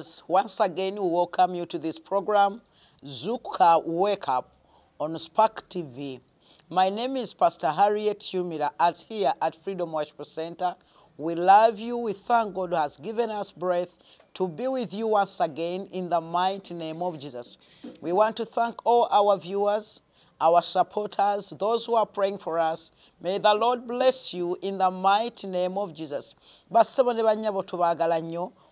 listeners, once again we welcome you to this program, Zuka Wake Up on Spark TV. My name is Pastor Harriet Humida at here at Freedom Worship Center. We love you. We thank God who has given us breath to be with you once again in the mighty name of Jesus. We want to thank all our viewers, our supporters, those who are praying for us. May the Lord bless you in the mighty name of Jesus.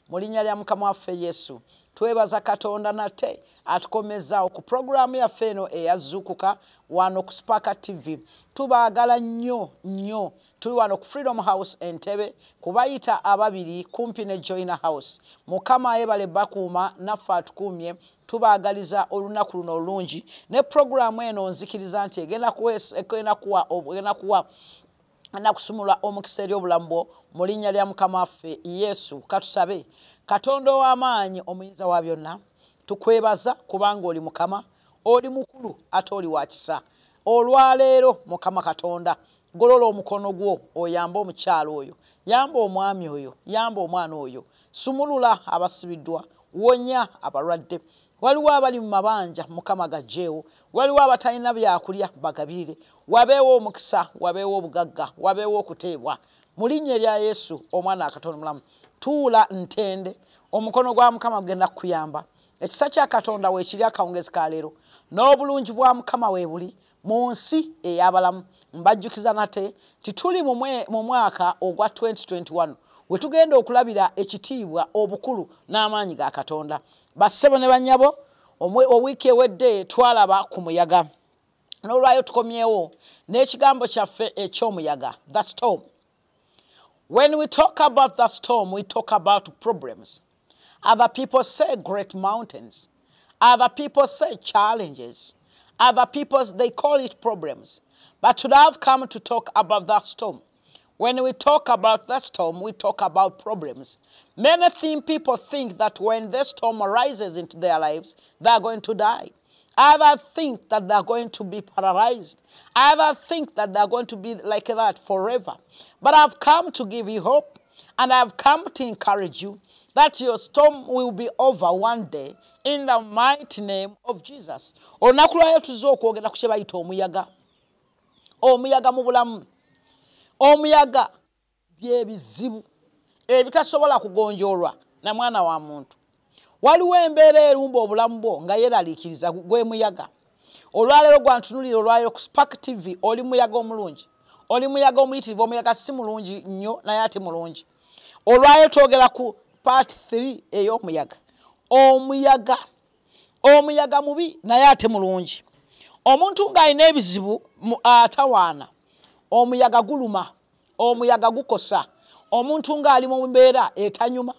mu linnya lya mukama waffe yesu twebaza katonda nate atukomezaawo ku puroguramu yaffe eno eyazuukuka wano ku spaka tv tubaagala nnyo nnyo tuli wano ku freedom house entebe kubayita ababiri kumpi ne joina house mukama yebale bakuuma naffe atukuumye tubaagaliza olunaku luno olungi ne puroguramu eno nzikiriza nti egenda kuwa nakusumula omukisa eri obulamu bwo mu linnya lya mukama waffe yesu katusabe katonda ow'amaanyi omuyinza wa byonna tukwebaza kubanga oli mukama oli mukulu ate oli wa kisa olwaleero mukama katonda golola omukono gwo oyambe omukyalo oyo yamba omwami oyo yamba omwana oyo sumulula abasibiddwa wonya abalwadde waliwo abali mu mabanja mukama gajjeewo waliwo abatalina byakulya bagabirire wabeewo omukisa wabeewo obugagga wabeewo okuteebwa mu linnya erya yesu omwana akatonda mulamu tuula ntende omukono gwa mukama gugenda kukuyamba ekisa kya katonda weekiri akawungezi ka leero n'obulungi bwa mukama weebuli mu nsi ey'abalamu mbajjukiza nate nti tuli mu mwaka ogwa 2021 we tugenda okulabira ekitiibwa obukulu n'amaanyi ga katonda bassebo ne bannyabo owiiki ewedde twalaba ku muyaga n'olwayo tukomyewo n'ekigambo kyaffe eky'omuyaga the storm when we talk about the storm we talk about problems other people say great mountains other people say challenges other people they call it problems but today i've come to talk about that storm when we talk about the storm, we talk about problems. Many thing people think that when the storm arises into their lives, they are going to die ever think that they're going to be paralyzed, I ever think that they're going to be like that forever. But I've come to give you hope, and I've come to encourage you that your storm will be over one day in the mighty name of Jesus. Olunaku lwalyo tuzze okwogera ku kye bayita omuyaga. Omuyaga mu bulamu. Omuyaga bye bizibu ebitasobola kugonjoolwa na mwana wa muntu. waliwo embeera erumba obulamu bwo nga yeeraliikiriza gwe muyaga olwaleero gwantunulire olwaleero ku spak tv oli muyaga omulungi oli muyaga omuyitirivu omuyaga si mulungi nnyo naye ate mulungi olwaleero twogera ku part 3 ey'omuyaga omuyaga omuyaga mubi naye ate mulungi omuntu ng'alina ebizibu atawaana omuyaga guluma omuyaga gukosa omuntu ng'ali mu mbeera etanyuma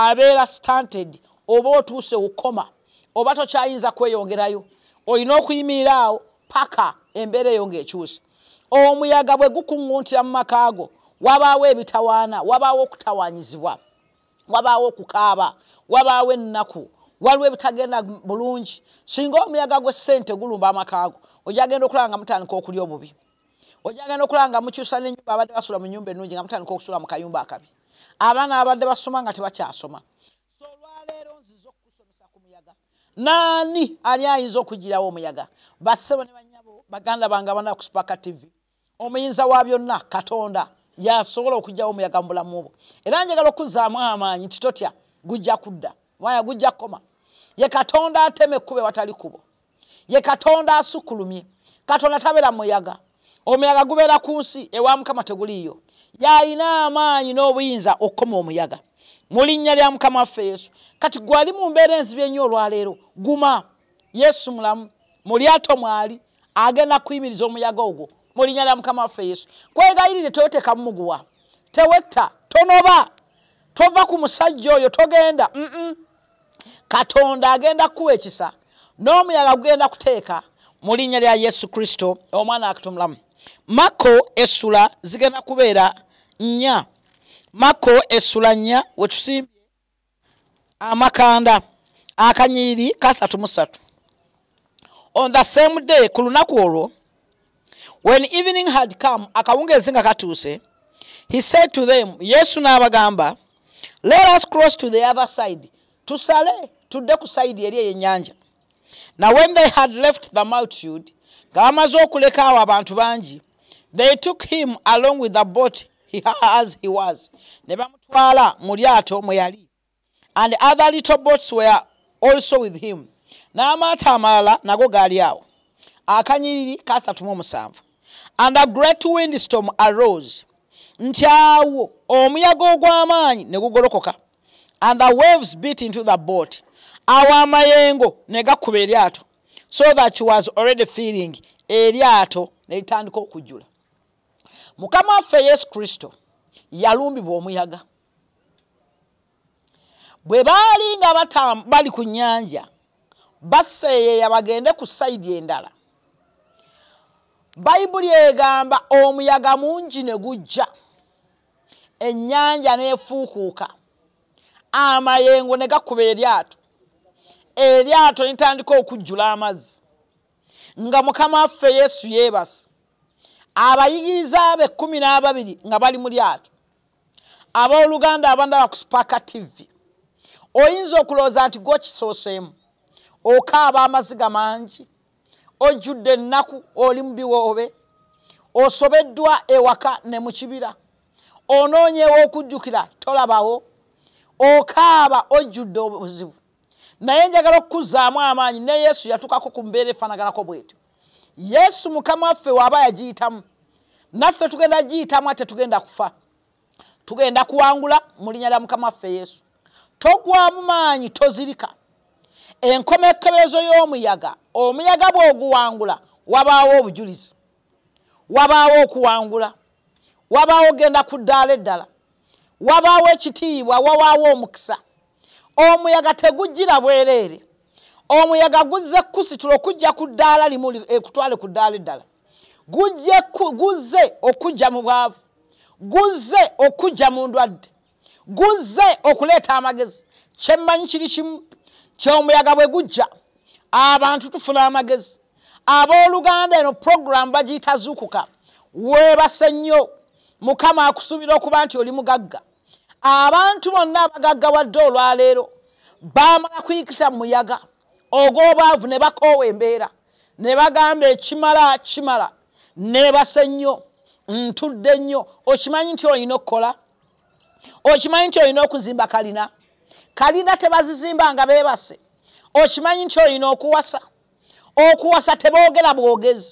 abeera stanted oba otuuse ukoma oba tokyayinza kweyongerayo olina okuyimirira awo paka embeera eyo ngaekyuse omuyaga bwe gukuŋuntira mu makaago wabaawo ebitawaana wabaawo okutawanyizibwa wabaawo okukaaba wabaawo ennaku waliwo ebitagenda bulungi singa omuyaga gwe ssente gulumba amakaago ojagenda okulaba nga mutandika okulya obubi ojagenda okulaba nga mukyusa nenyumba abadde basula mu nyumba ennungi nga mutandika okusula mu kayumba akabi abaana abadde basoma nga tebakyasoma naani ali ayinza okugirawo omuyaga basebo ne banyabo baganda bange abanakusupaka tv omuyinza wa byonna katonda yasobola okugjawo omuyaga mu bulamu bwe era njagala okuzaamu amaanyi titotya gujja kudda mwaya gujja koma ye katonda ateme ekkuba watali kubo ye katonda asukulumye katonda tabeera muyaga omuyaga gubeera ku nsi ewa mukama teguliiyo yaayina amaanyi n'obuyinza okukoma omuyaga mulinnya lya mukama waffe yesu kati gwali mumbeera enzibi ennyo olwaleero guma yesu mulamu mulyato mwali agenda kuyimiriza omuyaga ogwo mulinnya lya mukama waffe yesu kwegayirire toyoteeka mumuguwa tewetta tonoba tova ku musajja oyo togenda mm -mm. katonda agenda kuwa ekisa n'omuyaga gugenda kuteeka mu linnya lya yesu kristo omwana akatumulamu mako essula zigenda kubeera nnya mako esulanya wetusimbye amakanda akanyiri kasatu musatu on the same day ku lunaku olwo when evening had come akawungeezi nga katuuse he said to them yesu n'abagamba let us cross to the other side tusale tudde ku saidi eri ey'ennyanja na when they had left the multitude nga bamaze okuleka awo abantu bangi they took him along with the boat as he was ne bamutwala mu lyato mwe yali and other little boats were also with him n'amaato amalala nago gaali awo akanyiriri kasatumu omusanvu and a great windstorm arose nti awo omuyaga ogw'amaanyi ne gugolokoka and the waves beat into the boat awo amayengo ne gakuba eryato so that she was already feeling eryato ne litandika okujjula mukama waffe yesu kristo yalumbibwa omuyaga bwe baali nga bali ku nnyanja baseeyeya bagende ku sayidi endala bayibuli egamba omuyaga mungi ne gujja ennyanja n'efuukuuka amayengo ne gakuba eryato eryato nitandika okujjula amazzi nga mukama waffe yesu yeebasa abayigiriza be kkumi n'ababiri nga bali mu lyato abooluganda abandaba ku spaka tv oyinza okulowooza nti gwokisoosemu okaaba amaziga mangi ojjudde ennaku oli mu biwoobe osobeddwa ewaka ne mu kibira onoonyeewo okujjukira tolabawo okaaba ojjudde obuzibu naye njagala okukuzaamu amaanyi ne yesu yatukako ku mbeera efaanaganako bwetyo yesu mukama waffe waaba yagiyitamu naffe tugenda giyitamu ate tugenda kufa tugenda kuwangula mu linnya lya mukama waffe yesu togwamu maanyi tozirika enkomekkerezo y'omuyaga omuyaga bw'oguwangula wabaawo obujulizi wabaawo okuwangula wabaawo ogenda kuddaala eddala wabaawo ekitiibwa wawaawo omukisa omuyaga tegujjira bwereere omuyaga guzze kusitula okujja ku ddaala limu ekutwale eh, ku ddaala eddala guzze okujja mu bwavu guzze okujja mu ndwadde guzze okuleeta amagezi kyemmanyi kiri kimu kyomuyaga bwe gujja abantu tufuna amagezi abooluganda eno puroguramu bagiyita zuukuka weebase nnyo mukama akusuubira okuba nti oli mugagga abantu bonna abagagga wadde olwaleero baamala kuyikita mu muyaga ogwobwavu ne bakoowa embeera ne bagamba ekimala kimala neebase nnyo ntudde nnyo okimanyi nti olina okukola okimanyi nti olina okuzimba kalina kalina tebazizimba nga beebase okimanyi nti olina okuwasa okuwasa teboogera bwogezi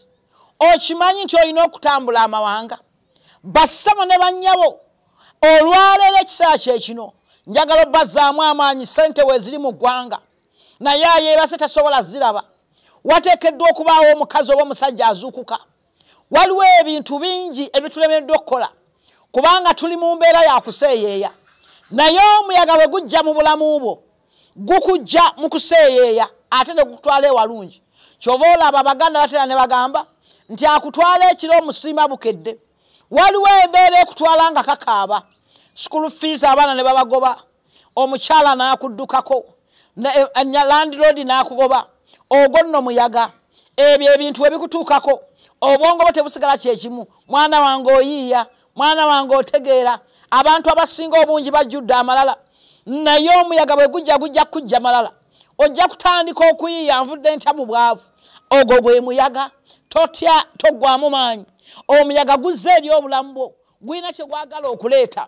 okimanyi nti olina okutambula amawanga bassamo ne bannyabo olwaleero ekisaa kye kino njagala obbazaamu amaanyi ssente weziri mu ggwanga naye ayeebase tasobola ziraba wateekeddwa okubaawo omukazi oba omusajja azuukuka waliwo ebintu bingi ebitulemeddwa okukola kubanga tuli mu mbeera ya kuseeyeeya naye omuyaga bwe gujja mu bulamu bwo gukujja mu kuseeyeeya ate ne gukutwala ewalungi kyoba olaba abaganda batera ne bagamba nti akutwala ekiro omusiima bukedde waliwo embeera ekutwala nga kakaaba sukulu fiisi abaana ne babagoba omukyala n'akuddukako na Eh, landlord nakugoba ogwo nno muyaga ebyo ebintu webikutuukako obwongo bo tebusigala kyekimu mwana wange oyiiya mwana wange otegeera abantu abasinga obungi bajjudde amalala naye omuyaga bwe gujja gujja kujja malala ojja kutandika okuyiiya nvudde ntya mu bwavu ogwo gwe muyaga totya toggwamu maanyi omuyaga guzza eri obulamu bwo gulina kye gwagala okuleeta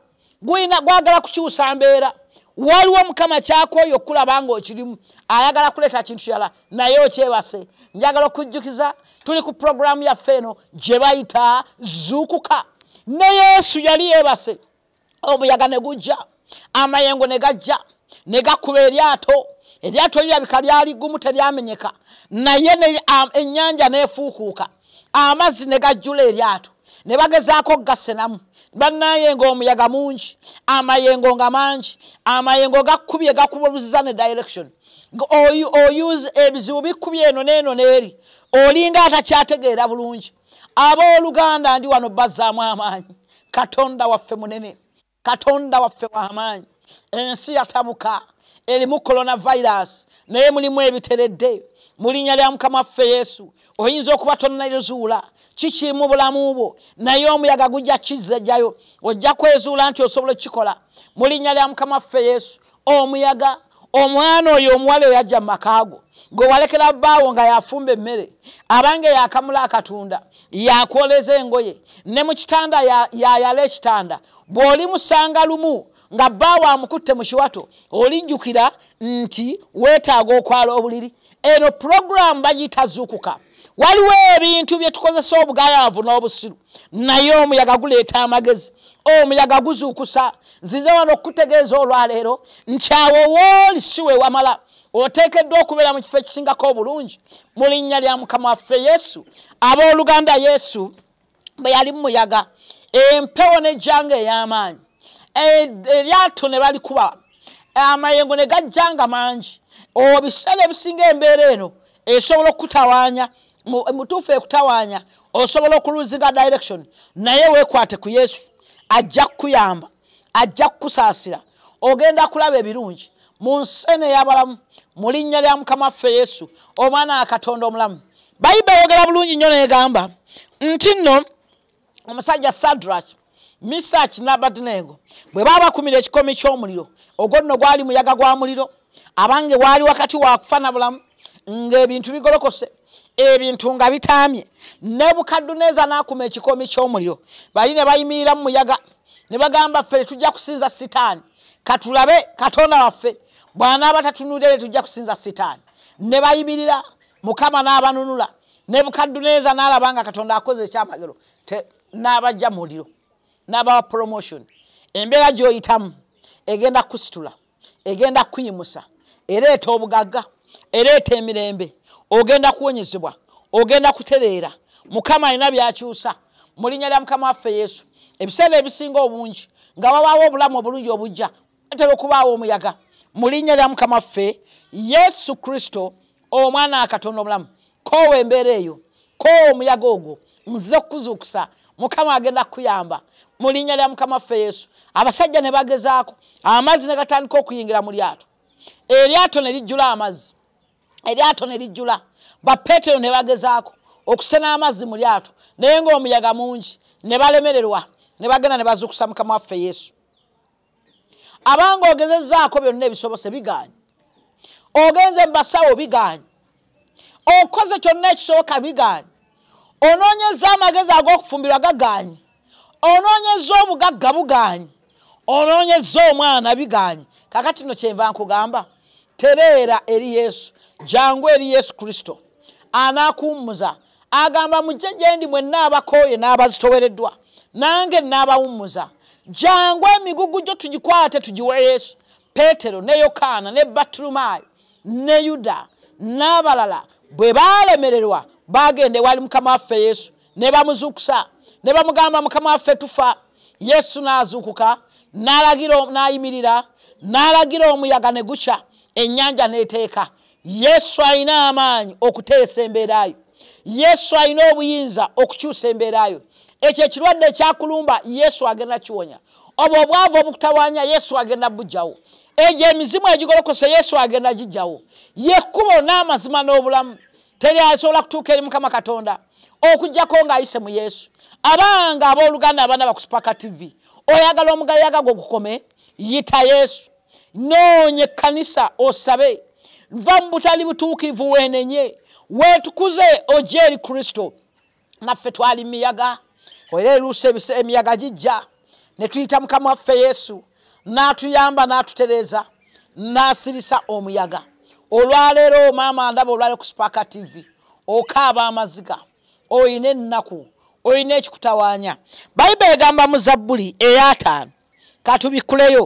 gwagala kukyusa mbeera waliwo mukama kyakoyo okulaba ngaokirimu ayagala kuleeta kintu kirala naye okyebase njagala okujjukiza tuli ku puroguramu yaffe eno gye bayita zuukuka ne yesu yali yebase omuyaga ne gujja amayengo ne gajja ne gakuba eryato eryato lirabika lyali gumu teryamenyeka naye enyanja neefuukuuka amazzi ne gajjula eryato ne bagezaako gasenamu bannayengo omuyaga mungi amayengo nga mangi amayengo gakkubye gakubuluzza ne direction oyuse ebizibu bikkubye eno neeno neeri olinga atakyategeera bulungi abooluganda ndi wano bazzaamu amaanyi katonda waffe munene katonda waffe w'amaanyi ensi yatabuka erimu coronavirus naye mulimu ebiteredde mu linnya lya mukama waffe yesu oyinza okuba tonnayozuula kikimu bulamu bwo naye omuyaga gujja kizajjayo ojja kwezuula nti osobola okikola mu linnya lya mukama waffe yesu omuyaga omwana oyo omuwala oyajja mu makaago gwe walekera bbaawo nga yafumba emmere abange yakamula akatunda yakwoleza engoye ne mu kitanda yayala ekitanda bw'oli musanga lumu nga bbaawo amukutte mu kiwato olijjukira nti weetaaga okwala obuliri eno puroguramu bagiyita zuukuka waliwo ebintu byetukozesa obugayaavu n'obusiru naye omuyaga guleeta amagezi omuyaga guzuukusa nzize wano okutegeeza olwaleero nkyawe wooli siwe wamala oteekeddwa okubeera mu kifo ekisingako obulungi mu linnya lya mukama waffe yesu abooluganda yesu bwe yali mumuyaga empewo nejjanga ey'amaanyi eryato ne balikuba amayengo ne gajjanga mangi obiseera ebisinga embeera eno esobola okukutawaanya Eh, mutuufu ekutawaanya osobola okuluzira direction naye weekwate ku yesu ajja kukuyamba ajja kukusaasira ogenda kulaba ebirungi mu nsene eyabalamu mu linnya lya mukama waffe yesu omwana wakatonda omulamu bayibe ayogera bulungi nnyo neegamba nti nno omusajja sadrach misach nabadnego bwe baabakumira ekikomi ky'omuliro ogwo nno gwali muyaga gwa muliro abange waali wakati wakufa na bulamu ngaebintu bigolokose ebintu nga bitamye nebukaduneza nakuma ekikomi kyomuliro bali nebayimirira mumuyaga nebagamba ffe tetujja kusinza sitaani katulabe katonda waffe bwanaaba tatunulire tujja kusinza sitaani nebayimirira mukama nabanunula nebukaduneza nalaba nga katonda akoze ekyamagero nabajja muliro nabawa promotion embeera gyoyitamu egenda kusitula egenda kuyimusa ereeta obugagga ereeta emirembe ogenda kuwonyezebwa ogenda kutereera mukama alina byakyusa mu linnya lya mukama waffe yesu ebiseera ebisinga obungi nga wabaawo obulamu obulungi obujja atera okubaawo omuyaga mu linnya lya mukama waffe yesu kristo omwana akatonda omulamu koowa embeera eyo koowa omuyaga ogwo nze okukuzuukusa mukama agenda kukuyamba mu linnya lya mukama waffe yesu abasajja ne bagezaako amazzi ne gatandika okuyingira mu lyato eryato ne lijjula amazzi eryato ne lijjula bapeetero ne bagezaako okusena amazzi mu lyato naye ngaomuyaga mungi ne balemererwa ne bagenda ne bazukusa mukama waffe yesu abanga ogezezaako byonna ebisobose biganye ogenze mubasawo biganye okoze kyonna ekisoboka biganye onoonyeza amagezi ag'okufumbirwa gaganye onoonyeza obugagga buganye onoonyeza omwana biganye kakati nno kyenva nkugamba tereera eri yesu jangu eri yesu kristo anaakuwummuza agamba mujje gyendi mwenna abakooye n'abazitowereddwa nange n'abawummuza jangu emigugu gyo tugikwate tugiwe yesu peetero ne yokaana ne batulumaayo ne yuda n'abalala bwe baalemererwa baagende wali mukama waffe yesu ne bamuzuukusa ne bamugamba mukama waffe tufa yesu n'azuukuka n'alagira n'ayimirira n'alagira omuyaga ne gukya ennyanja neeteeka yesu alina amaanyi okuteesa embeerayo yesu alina obuyinza okukyusa embeerayo ekyo ekirwadde ekyakulumba yesu agenda kiwonya obwo obwavu obukutawaanya yesu agenda bujjawo egyo emizimu egigolokose yesu agenda gijjawo yekkubo n'amazima n'obulamu teri asobola kutuuka eri mukama katonda okugjako ng'ayise mu yesu abanga abooluganda abaana bakusipaka tivi oyagala omugayaga gwe gukome yita yesu noonye kanisa osabe nva mu butali butuukirivu weenenye weetukuze ojja eri kristo naffe twali miyaga era eruusa emiyaga gijja ne tuyita mukama waffe yesu n'atuyamba n'atutereeza n'asirisa omuyaga olwaleero maama ndaba olwaleero ku supaka tivi okaaba amaziga oyina ennaku oyina ekikutawaanya bayibuli egamba mu zabbuli eyaataano katubikuleyo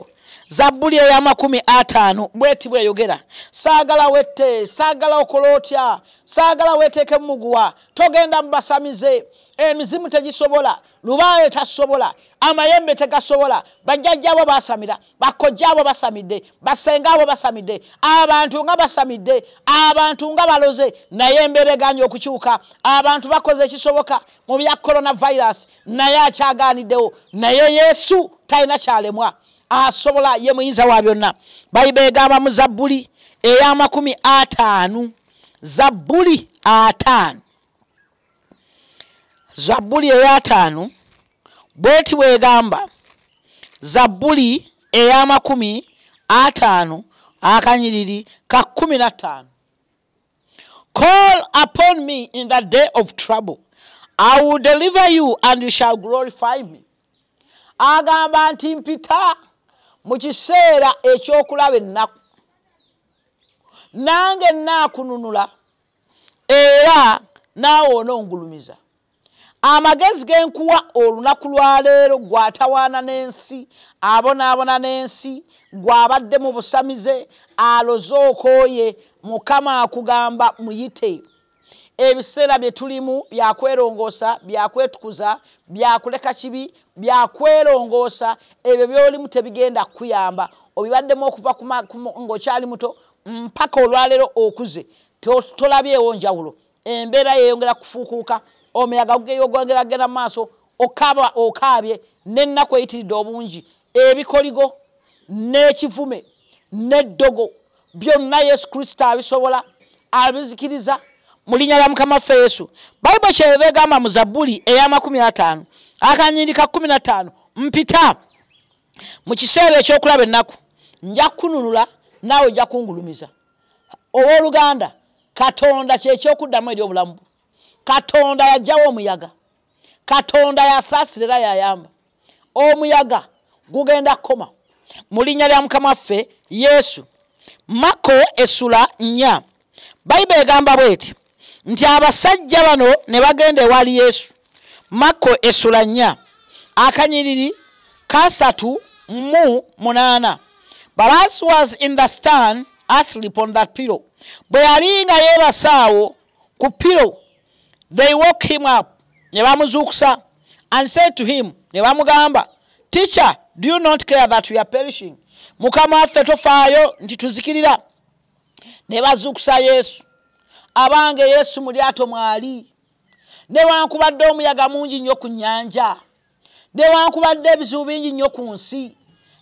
zabbuli ey'amakumi ataano bweti bweyogera saagala wette saagala okola otya saagala weeteeka emuguwa togenda mu basamize emizimu tegisobola lubaayo tasobola amayembe tegasobola bajjajjaabo basamira bakojjaabo basamidde basengaabo basamidde abantu nga basamidde abantu nga baloze naye embeera eganya okukyuka abantu bakoze ekisoboka mu bya coronavirus naye akyagaaniddewo naye yesu talina kyalemwa asobola ye muyinza wa byonna bayibe egambamu zabbuli ey'amakumi ataanu zabbuli ataanu zabbuli eyataanu bweti weegamba zabbuli ey'amakumi ataanu akanyiriri ka kumi na ttaanu call upon me in the day of trouble i will deliver you and you shall glorify me agamba nti mpita mukiseera ekyokulaba ennaku nange naakununula era naawe onongulumiza amagezi genkuwa olunaku lwaleero gwatawaana n'ensi abonaabona n'ensi gwabadde mu busamize aloze okooye mukama akugamba muyite ebiseera bye tulimu byakwerongoosa byakwetukuza byakuleka kibi byakwerongoosa ebyo byolimu tebigenda kuyamba obibaddemu okuva ngaokyali muto mpaka olwaleero okuze tolabyewo njawulo embeera yeyongera kufuukuuka omuyaga gugeyogongera kgenda mu maaso okaba okaabye nenaku eyitiridde obungi ebikoligo n'ekivume n'eddogo byonna yesu kristo abisobola abizikiriza mulinya lya mukama waffe yesu bayibuli kyeyeba egamba mu zabbuli ey'amakumi ataano akanyirika kumi na ttaano mpita mu kiseera ekyokulaba ennaku nja kununula naawe nja kungulumiza owooluganda katonda kyekyokuddamu eri obulamu bwe katonda yajjawo omuyaga katonda yasaasira era yayamba omuyaga gugenda kkoma mu linnya lya mukama waffe yesu mako essula nnya bayibuli egamba bweti nti abasajja bano ne bagenda ewali yesu mako esula nnya akanyiriri kasatu mu munaana balas was in the stan aslip on that pilo bwe yali nayebasaawo ku pilo they woke him up ne bamuzuukusa and said to him ne bamugamba ticha do you not care that we are perishing mukama waffe tofaayo nti tuzikirira ne bazuukusa yesu abange yesu mu lyato mwali newankubadde omuyaga mungi nnyo ku nnyanja newankubadde ebizibu bingi nnyo ku nsi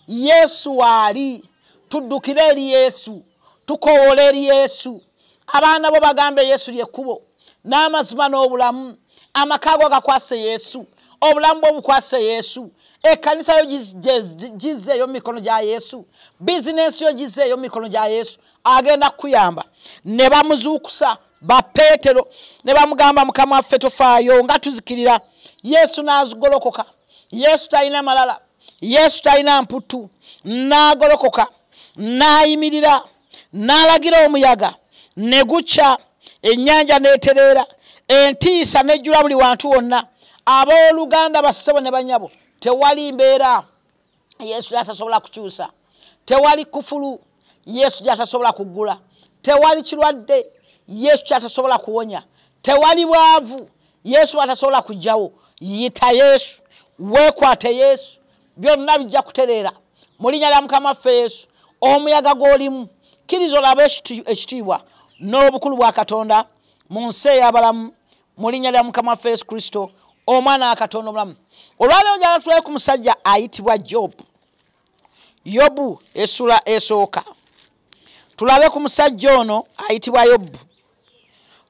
yesu waali tuddukire eri yesu tukowola eri yesu abaana bo bagambe yesu lyekkubo n'amazima n'obulamu amakago gakwase yesu obulamu bwobukwase yesu ekanisa yo gizeeyo mumikono gya yesu bizinensi yo gizeeyo mumikono gya yesu agenda kukuyamba ne bamuzuukusa bapeetero ne bamugamba mukama waffe tofaayo nga tuzikirira yesu n'azigolokoka yesu talina malala yesu talina mputu n'agolokoka n'ayimirira n'alagira omuyaga ne gukya ennyanja neetereera entiisa nejjula buli wantu wonna abooluganda bassebo ne banyabo tewali mbeera yesu gyatasobola kukyusa tewali kufulu yesu gyatasobola kugula tewali kirwadde yesu kyatasobola kuwonya tewali bwavu yesu batasobola kugjawo yita yesu weekwate yesu byonna bijja kutereera mulinnya lya mukama waffe yesu omuyaga gw'olimu kiriza olaba ekitiibwa n'obukulu bwa katonda mu nsi ey'abalamu mulinnya lya mukama waffe yesu kristo omwana wakatonda omulamu olwaleero gyalatulayo ku musajja ayitibwa jobu yobu esula esooka tulabe ku musajja ono ayitibwa yobu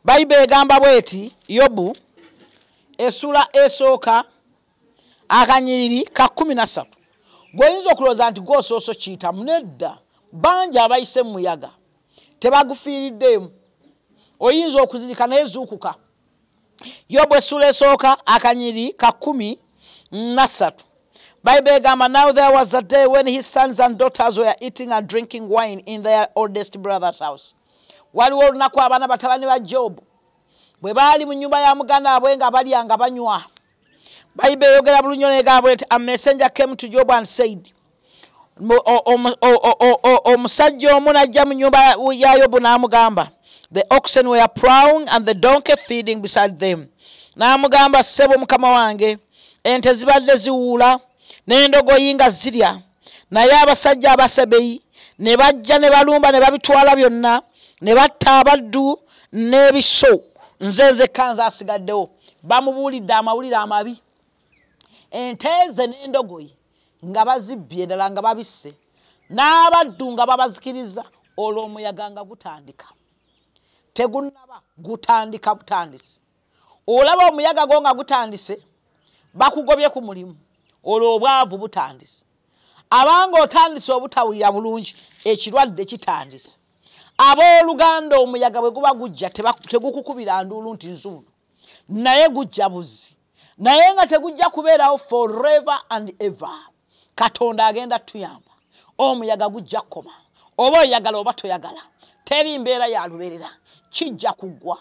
bayibuli egamba bweti yobu esula esooka akanyiriri ka kumi na satu gweyinza okulowooza nti gwosooso kiyitamu nedda bangi abayise mu muyaga tebagufiiriddeemu oyinza okuzirika naye zuukuka yobu essula esooka akanyiri kakumi nasatu bayibuli egamba now there was a day when his sons and daughters were eating and drinking wine in their oldest brother's house waliwo olunaku abaana batabani ba jobu bwe baali mu nyumba ya muganda abwe nga balya nga banywa bayibuli eyogera bulunyo negamba nti a messenger came to job and said omusajja omu najja mu nyumba ya yobu n'amugamba the oxen were plowing and the donkey feeding beside them n'amugamba ssebo mukama wange ente zibadde ziwuula n'endogoyi nga zirya naye abasajja abasebeyi ne bajja ne balumba ne babitwala byonna ne batta abaddu n'ebiso nze nze kanza asigaddewo bamubuulidde amawulire amabi ente ze n'endogoyi nga bazibbye endala nga babisse n'abaddu nga babazikiriza olw'omuyaga nga gutandika tegunaba gutandika butandise olaba omuyaga gwo nga gutandise bakugobye ku mulimu olwo obwavu butandise abanga otandise obutawulira bulungi ekirwadde kitandise abooluganda omuyaga bwe guba gujja tegukukubira nduulu nti nzuulu naye gujja buzi naye nga tegujja kubeerawo forever and ever katonda agenda tuyamba omuyaga gujja kkoma oba oyagala oba toyagala teri mbeera yalubeerera kijja kuggwa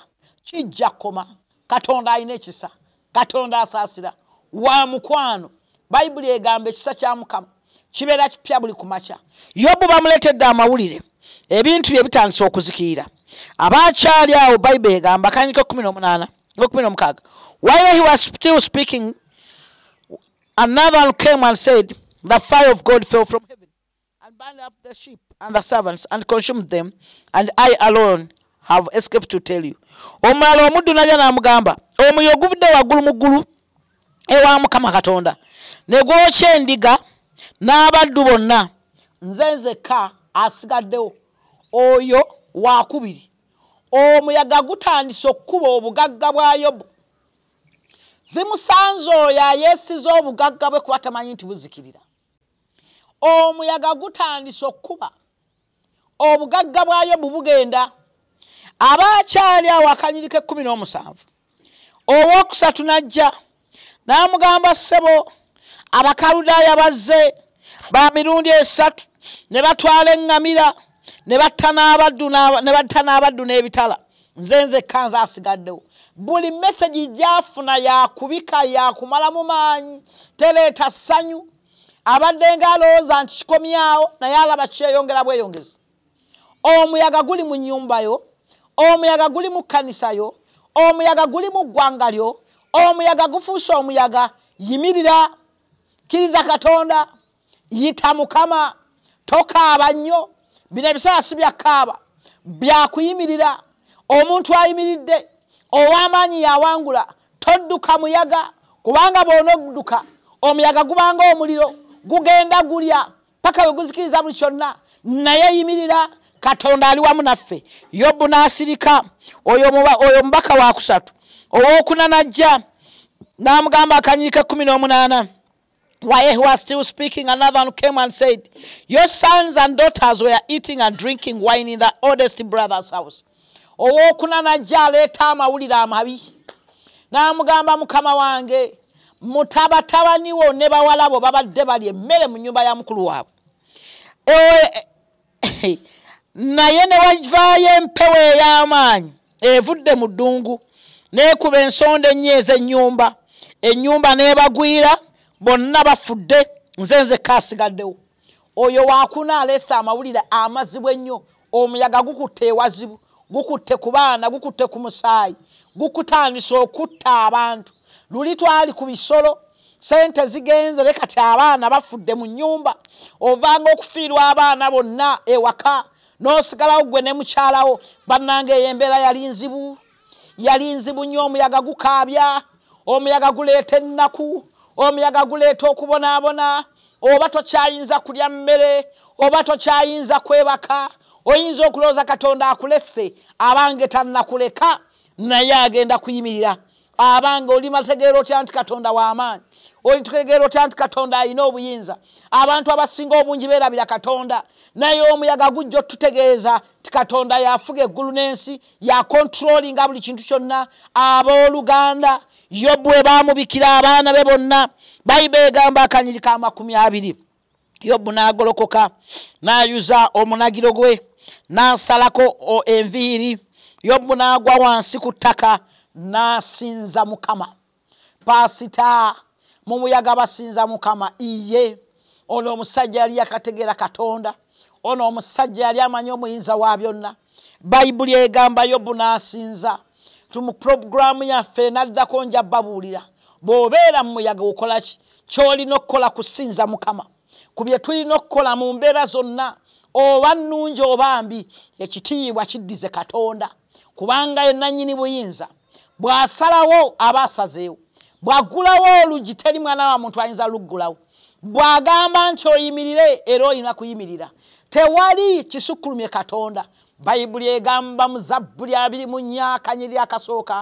kijja kkoma katonda alina ekisa katonda asaasira wa mukwano bayibuli egamba ekisa kya mukama kibeera kipya buli kumakya yobu bamuleetedde amawulire ebintu bye bitandisa okuzikiira abakyali awo bayibuli egamba kanyika 18 wailehi was still speaking another came and said the fire of god fell from heaven and burned up the sheep and the servants and consumed them and i alone have escaped to tell you omulala omuddu najja n'amugamba omuyo oguvudde waggulu mu ggulu ewa mukama katonda ne gwokya endiga n'abaddu bonna nze nzekka asigaddewo oyo waakubiri omuyaga gutandise okukuba obugagga bwa yobu zimusanze oyo ayeesiza obugagga bwe kuba tamanyi nti buzikirira omuyaga gutandise okukuba obugagga bwa yobu bugenda abakyali awakanyirika ekkumi n'omusanvu owokusatu najja n'amugamba ssebo abakaludaaya bazze ba mirundi esatu ne batwala eŋŋamira ne batta n'abaddu ne batta n'abaddu n'ebitala nze nze kkanza asigaddewo buli meseji gyafuna yakubika yakumalamu maanyi tereeta ssanyu abadde nga alowooza nti kikomyawo naye alaba kyeyongera bweyongezi omuyaga guli mu nnyumba yo omuyaga guli mu kkanisa yo omuyaga guli mu ggwanga lyo omuyaga gufuuse omuyaga yimirira kkiriza katonda yita mukama tokaaba nnyo bino ebisala si byakaaba byakuyimirira omuntu ayimiridde ow'amaanyi yawangula todduka muyaga kubanga bona odduka omuyaga gubanga omuliro gugenda gulya paka we guzikiriza buli kyonna naye yimirira katonda ali wamu naffe yobu n'asirika oyo mubaka wa kusatu owookuna najja n'amugamba akanyiika kumi n'omunaana wyeh was still speaking another one came and said your sons and daughters were eating and drinking wine in the oldest brother's house owookuna najja aleeta amawulire amabi n'amugamba mukama wange mutabatabaniwo ne bawalabo babadde bali emmere mu nyumba ya mukulu waabwe naye ne wavaayo empewo ey'amaanyi evudde mu ddungu neekuba ensonda ennyo ez'ennyumba ennyumba n'ebagwira bonna bafudde nze nzekka asigaddewo oyo waakuna aleese amawulire amazibu ennyo omuyaga gukutte ewazibu gukutte ku baana gukutte ku musaayi gukutandisa okutta abantu luli twali ku bisolo sente zigenze ne kati abaana bafudde mu nnyumba ovanga okufiirwa abaana bonna ewaka n'osigalawo gwe ne mukyalawo bannanga eyo embeera yali nzibu yali nzibu nnyo omuyaga gukaabya omuyaga guleeta ennaku omuyaga guleeta okubonaabona oba tokyayinza kulya mmere oba tokyayinza kwebaka oyinza okulowooza katonda akulese abange tannakuleka naye agenda kuyimirira abanga oli mategeero otya nti katonda w'amaanyi oli tukegeero otya nti katonda alina obuyinza abantu abasinga obungi beerabira katonda naye omuyaga gujja otutegeeza nti katonda yafuga eggulu n'ensi yakontrolinga buli kintu kyonna abooluganda yobu we baamubikira abaana be bonna bayiba egamba akanyiri ka makumi abiri yobu n'agolokoka n'ayuza omunagiro gwe n'ansalako enviiri yobu n'agwa wansi ku ttaka n'asinza mukama pasita mu muyaga basinza mukama iye ono omusajja yali yakategeera katonda ono omusajja yali amanyi omuyinza wa byonna bayibuli egamba yobu n'asinza tumu puroguramu yaffe n'addako njababuulira bw'obeera mu muyaga okola ki ky'olina okukola kusinza mukama ku bye tulina okukola mu mbeera zonna oba nnungi oba mbi ekitiibwa kiddize katonda kubanga yenna nnyini buyinza bw'asalawo aba asazeewo bw'aggulawo olugi teri mwana wa muntu ayinza luggulawo bw'agamba nti oyimirire era olina kuyimirira tewali kisukkulumye katonda bayibuli egamba mu zabbuli abiri mu nyakanyiri akasooka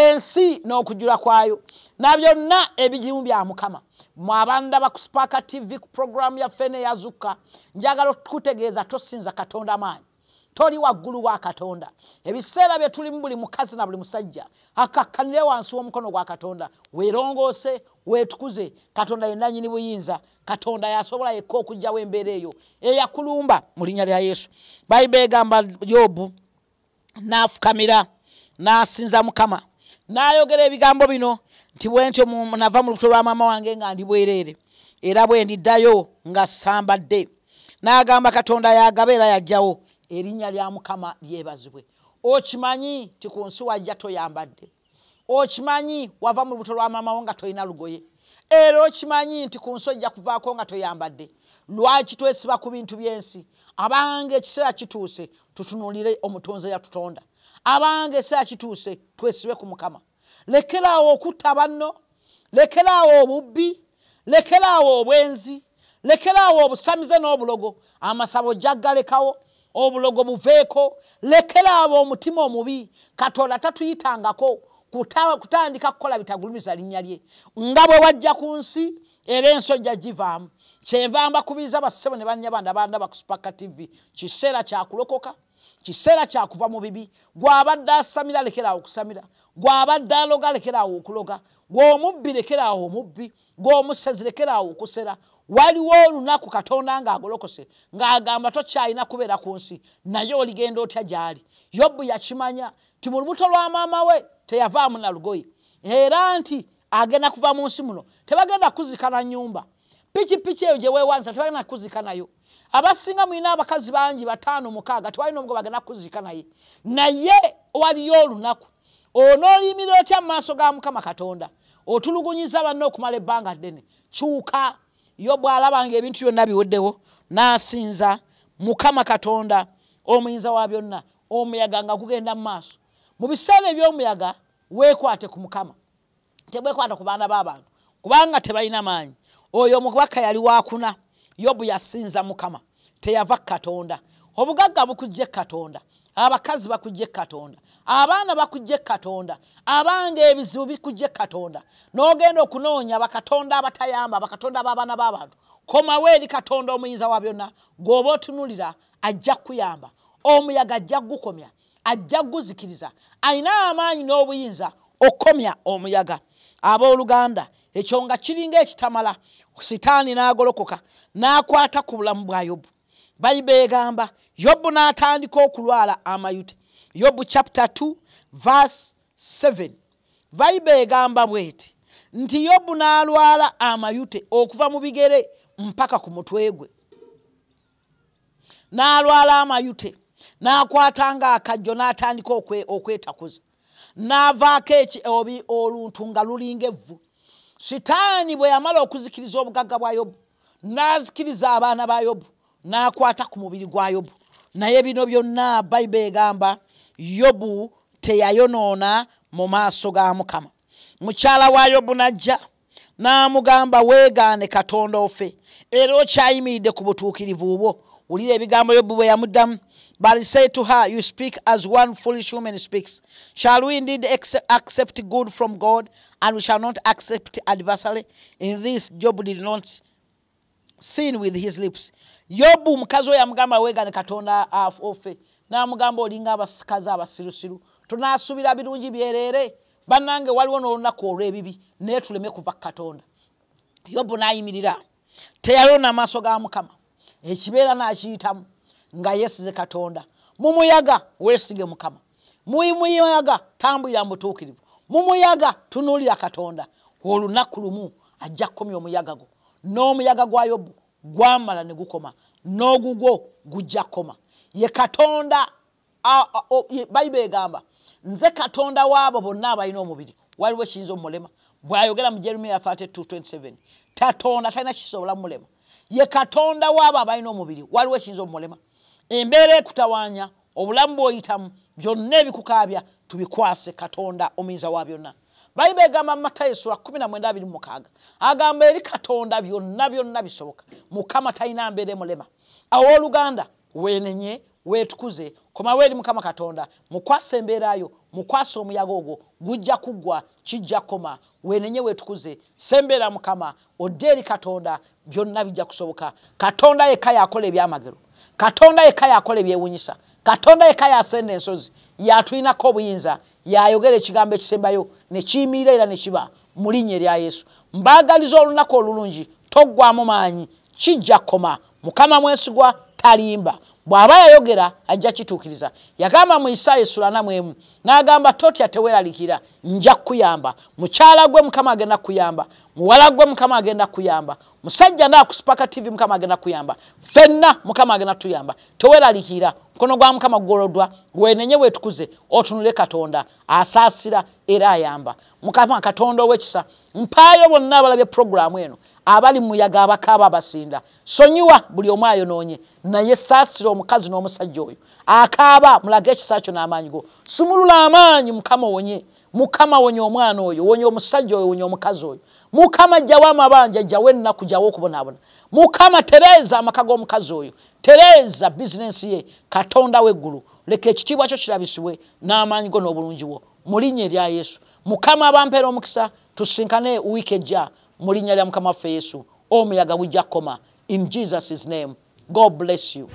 ensi n'okujula kwayo na byonna ebigirimu bya mukama mw abandaba ku spaka tv ku puroguramu yaffe neyazukka njagala okutegeeza tosinza katonda maanyi toli waggulu wa katonda ebiseera byetulimu buli mukazi na buli musajja akakkanire wansi w'omukono gwa katonda weerongoose weetukuze katonda yenanyini buyinza katonda yasobola yekka okugjawo embeera eyo eyakulumba mu linnya lya yesu bayibuli egamba yobu naafukamira naasinza mukama naayogera ebigambo bino nti bwe ntyo nava mu lubuto lwa maama wange nga ndi bwereere era bwe ndiddayo nga sambadde n'agamba katonda yagaba era yagjawo erinnya lya mukama lyebazibwe okimanyi ti ku nsi wajja toyambadde okimanyi wava mu lubuto lwa mamawo nga tolina lugoye era okimanyi nti ku nsi ojja kuvaako nga toyambadde lwaki twesiba ku bintu by'ensi abanga ekiseera kituuse tutunulire omutonzi eyatutonda abanga ekiseera kituuse twesibe ku mukama lekeraawo okutta banno lekeraawo obubbi lekeraawo obwenzi lekeraawo obusamize n'obulogo amasabo jjaggalekawo obulogo buveeko lekera abo omutima omubi katonda tatuyitangako kutandika kukola bitagulumiza linnya lye nga bwe wajja ku nsi era ensojja givaamu kyenva mbakubiriza basebo ne banya banda bandaba kusupaka tv kiseera kyakulokoka kiseera kyakuva mu bibi gwabadde asamira lekeraawo okusamira gwabadde aloga lekeraawo okuloga gwomubbi lekeraawo omubbi gwomusezi lekeraawo okusera waliwo olunaku katonda ng'agolokose ng'agamba tokyalina kubeera ku nsi naye oligenda otya gy'ali yobu yakimanya nti mu lubuto lwa maama we teyavaamu na lugoye era nti agenda kuva mu nsi muno tebagenda kuzikana nyumba pikipiki eyo gye weewanisa tebagenda kuzikanayo abasinga mulina abakazi bangi bataano mukaaga tewalina omugo bagenda kuzika naye naye waliyo olunaku onoolimira otya mu maaso ga mukama katonda otulugunyiza banna okumala ebbanga ddene kyuka yo bwalabanga ebintu byonna biweddewo nasinza mukama katonda omuyinza wa byonna omuyaga nga gugenda mu maaso mu biseera ebyomuyaga weekwate ku mukama tebwekwata ku baana b'abantu kubanga tebalina maanyi oyo omubaka yali wakuna yobu yasinza mukama teyava ku katonda obugagga bukujja ekatonda abakazi bakujje katonda abaana bakujje katonda abange ebizibu bikujje katonda n'ogenda okunoonya bakatonda abatayamba bakatonda abaabaana b'abantu komawo eri katonda omuyinza wa byonna gw'oba otunulira ajja kkuyamba omuyaga ajja kgukomya ajja kguzikiriza alina amaanyi n'obuyinza okkomya omuyaga abooluganda ekyo nga kiringa ekitamala sitaani n'agolokoka n'akwata ku bulamu bwa yobu bayibegamba yobu n'atandika okulwala amayute yobu chapta 2 verse 7 bayibegamba bweti nti yobu n'alwala amayute okuva mu bigere mpaka ku mutwe gwe n'alwala amayute n'akwatanga akajjo n'atandika okwetakuza n'avaako ekiobi oluntu nga lulingaevvu sitaani bwe yamala okuzikiriza obugagga bwa yobu n'azikiriza abaana ba yobu n'akwata ku mubiri gwa yobu naye bino byonna bayibe egamba yobu teyayonoona mu maaso ga mukama mukyala wa yobu najja n'amugamba weegaane katonda ofe era okyayimiridde ku butuukirivu bwo wulira ebigambo yobu bwe yamuddamu but say to her you speak as one foolish human speaks shall we indeed accept good from god and we shall not accept adversary in this job did not seen with his lips yobu mukazi oyo amugamba wegane katonda afe namugamba olinga abakazi abasirusiru tunasubira birungi byerere banange waliwo n'olunaku olw'ebibi naye tuleme kuva ku katonda yobu n'ayimirira teyalonda amaaso ga mukama ekibeera n'akiyitamu nga yeesize katonda mumuyaga weesige mukama mumuyaga tambulira mubutuukirivu mumuyaga tunuulira katonda olunaku lumu ajja kukomya omuyaga gwo n'omuyaga gwa yobu gwamala ne gukoma n'ogugwo gujja kkoma ye katonda bayibe egamba nze katonda waabo bonna abalina omubiri waliwo ekiyinza omulema bw'ayogera mu jeremiya 327 katonda talina kisobola mulema ye katonda waabo abalina omubiri waliwo ekiyinza omulema embeera ekutawaanya obulamu bw'oyitamu byonna ebikukaabya tubikwase katonda omuyinza wa byonna bayibe egamba mumatayo esula 19 agamba eri katonda byonna byonna bisoboka mukama talina mbeera emulema awooluganda weenenye weetukuze komawo eri mukama katonda mukwasa embeerayo mukwasa omuyaga ogwo gujja kugwa kijja koma weenenye weetukuze sembeera mukama odde eri katonda byonna bijja kusoboka katonda yekka yakola ebyamagero katonda yekka yakola ebyewunyisa katonda yeka yasenda ensozi yatulinako obuyinza yayogera ekigambo ekisembayo nekiyimirira era nekiba mu linnya erya yesu mbaagaliza olunaku olulungi toggwamu maanyi kijja kkoma mukama mwesigwa talimba bwaba yayogera ajja kituukiriza yagamba mu isaaya esula namwemu n'agamba totya teweralikira nja kukuyamba mukyala gwe mukama agenda kukuyamba muwala gwe mukama agenda kukuyamba musajja naakusipaka tv mukama agenda kukuyamba ffenna mukama agenda tuyamba teweralikira mukono gwa mukama gugoloddwa gwenenye wetukuze otunule katonda asaasira era ayamba mukama katonda ow'ekisa mpaayo bonna abalabye puroguramu eno abali muyaga abakaaba abasinda sonyiwa buli omu ayonoonye naye saasira omukazi n'omusajja oyo akaaba mulaga ekisa kyo n'amaanyi go sumulula amaanyi mukama wonye mukama wonye omwana oyo wonye omusajja oyo wonye omukazi oyo mukama jjawo amabanja jjawo ennaku jjawo okubonaabona mukama tereeza amaka g'omukazi oyo tereeza bizinensi ye katonda weggulu leka ekitiibwa kyo kirabisibwe n'amaanyi go n'obulungi bwo mu linnya erya yesu mukama abampeera omukisa tusinkane wiiki ejja mu linnya lya mukama waffe yesu omuyaga gujja koma in jesus name god bless you